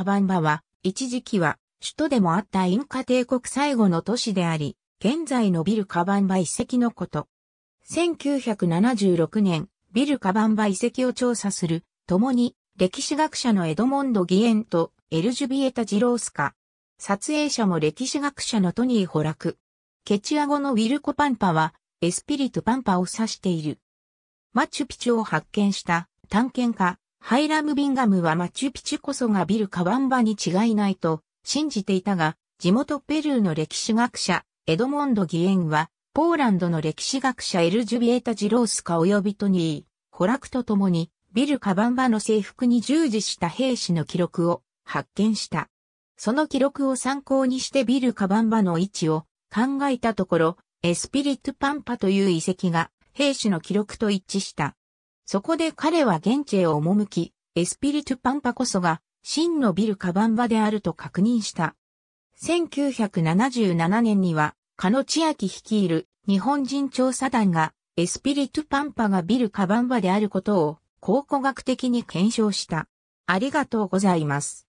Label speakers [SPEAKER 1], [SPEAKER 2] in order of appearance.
[SPEAKER 1] カバンバは、一時期は、首都でもあったインカ帝国最後の都市であり、現在のビルカバンバ遺跡のこと。1976年、ビルカバンバ遺跡を調査する、共に、歴史学者のエドモンド・ギエンとエルジュビエタ・ジロースカ。撮影者も歴史学者のトニー・ホラク。ケチア語のウィルコ・パンパは、エスピリト・パンパを指している。マチュピチュを発見した探検家、ハイラム・ビンガムはマチュピチュこそがビル・カバンバに違いないと信じていたが、地元ペルーの歴史学者、エドモンド・ギエンは、ポーランドの歴史学者エルジュビエタ・ジロースカ及びトニー、コラクと共に、ビル・カバンバの制服に従事した兵士の記録を発見した。その記録を参考にしてビル・カバンバの位置を考えたところ、エスピリット・パンパという遺跡が兵士の記録と一致した。そこで彼は現地へ赴き、エスピリトゥパンパこそが真のビルカバンバであると確認した。1977年には、カノ千秋率いる日本人調査団がエスピリトゥパンパがビルカバンバであることを考古学的に検証した。ありがとうございます。